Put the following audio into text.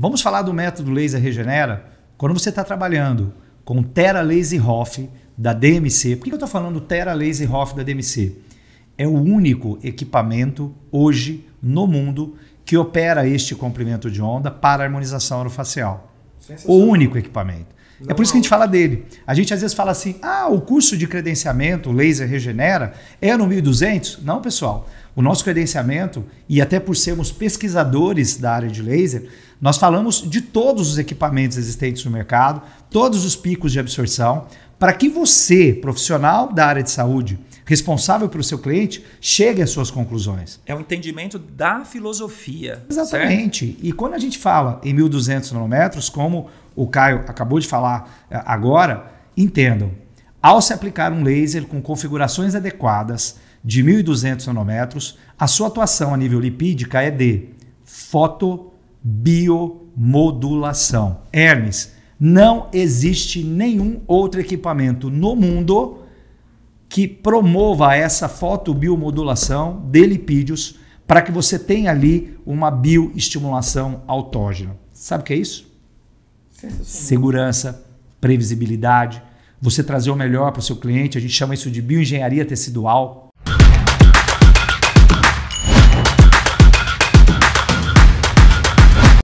Vamos falar do método Laser Regenera? Quando você está trabalhando com Terra Laser Hoff da DMC, por que eu estou falando Terra Laser Hoff da DMC? É o único equipamento hoje no mundo que opera este comprimento de onda para harmonização orofacial. O único equipamento. Não. É por isso que a gente fala dele. A gente às vezes fala assim: ah, o curso de credenciamento, laser regenera, é no 1.200? Não, pessoal. O nosso credenciamento, e até por sermos pesquisadores da área de laser, nós falamos de todos os equipamentos existentes no mercado, todos os picos de absorção, para que você, profissional da área de saúde, responsável pelo seu cliente, chegue às suas conclusões. É o entendimento da filosofia. Exatamente. Certo? E quando a gente fala em 1.200 nanômetros, como o Caio acabou de falar eh, agora, entendam. Ao se aplicar um laser com configurações adequadas de 1.200 nanômetros, a sua atuação a nível lipídica é de fotobiomodulação. Hermes, não existe nenhum outro equipamento no mundo que promova essa fotobiomodulação de lipídios para que você tenha ali uma bioestimulação autógena. Sabe o que é isso? Segurança, previsibilidade, você trazer o melhor para o seu cliente, a gente chama isso de bioengenharia tecidual.